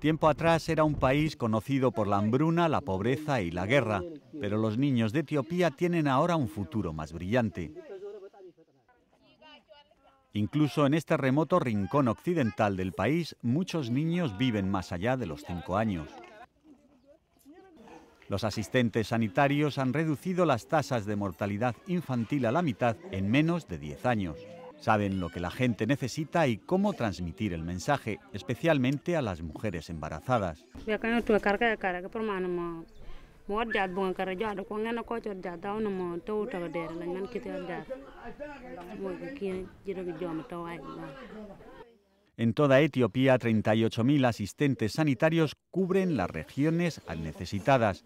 Tiempo atrás era un país conocido por la hambruna, la pobreza y la guerra, pero los niños de Etiopía tienen ahora un futuro más brillante. Incluso en este remoto rincón occidental del país, muchos niños viven más allá de los cinco años. Los asistentes sanitarios han reducido las tasas de mortalidad infantil a la mitad en menos de 10 años. Saben lo que la gente necesita y cómo transmitir el mensaje, especialmente a las mujeres embarazadas. En toda Etiopía, 38.000 asistentes sanitarios cubren las regiones necesitadas.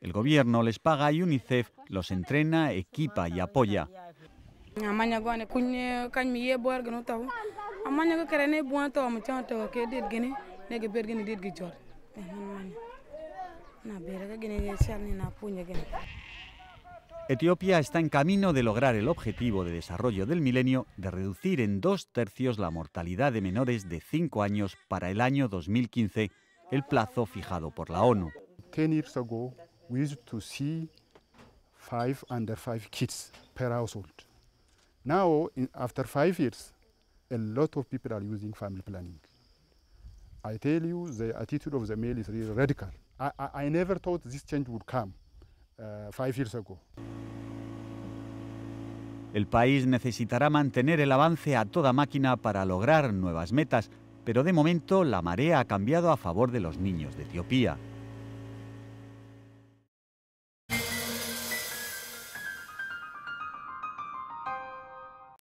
El gobierno les paga y UNICEF los entrena, equipa y apoya amanya gone kunye kany mi ye bor gnu taw amanya ko kere ne bon to mu chon ke dit gini ne ge ber dit gi jor eh, na bere ga gini chal ni na puñe gini Etiopía está en camino de lograr el objetivo de desarrollo del milenio de reducir en dos tercios la mortalidad de menores de 5 años para el año 2015, el plazo fijado por la ONU. Ten years ago, we used to see five under five kids per household. Now, in, after five years, a lot of people are using family planning. I tell you, the attitude of the male is really radical. I, I, I never thought this change would come uh, five years ago. El país necesitará mantener el avance a toda máquina para lograr nuevas metas, pero de momento la marea ha cambiado a favor de los niños de Etiopía.